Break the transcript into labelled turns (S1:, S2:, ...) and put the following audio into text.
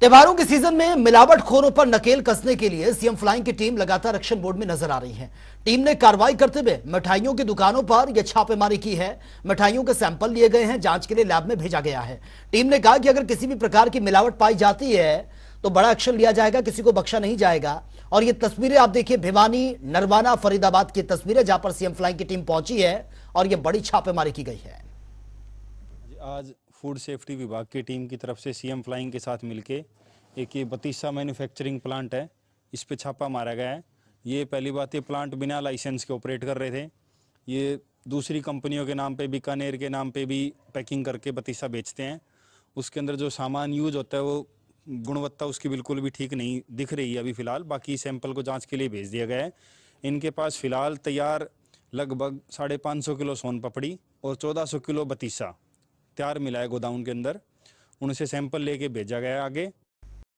S1: त्योहारों के सीजन में मिलावट खोरों पर नकेल कसने के लिए सीएम फ्लाइंग की टीम लगातार एक्शन बोर्ड में नजर आ रही है टीम ने कार्रवाई करते हुए मिठाइयों की दुकानों पर यह छापेमारी की है मिठाइयों के सैंपल लिए गए हैं जांच के लिए लैब में भेजा गया है टीम ने कहा कि अगर किसी भी प्रकार की मिलावट पाई जाती है तो बड़ा एक्शन लिया जाएगा किसी को बख्शा नहीं जाएगा और ये तस्वीरें आप देखिए भिवानी नरवाना फरीदाबाद की तस्वीरें जहां पर सीएम फ्लाइंग की टीम पहुंची है और यह बड़ी छापेमारी की गई है
S2: आज फूड सेफ्टी विभाग की टीम की तरफ से सीएम फ्लाइंग के साथ मिलके एक ये बतीसा मैन्युफैक्चरिंग प्लांट है इस पर छापा मारा गया है ये पहली बात ये प्लांट बिना लाइसेंस के ऑपरेट कर रहे थे ये दूसरी कंपनियों के नाम पे बीकानेर के नाम पे भी पैकिंग करके बतीसा बेचते हैं उसके अंदर जो सामान यूज होता है वो गुणवत्ता उसकी बिल्कुल भी ठीक नहीं दिख रही है अभी फ़िलहाल बाकी सैंपल को जाँच के लिए भेज दिया गया है इनके पास फ़िलहाल तैयार लगभग साढ़े पाँच सौ किलो सोन पपड़ी और चौदह सौ किलो बतीसा अख्तियार मिला है गोदाउन के अंदर उनसे सैंपल लेके भेजा गया आगे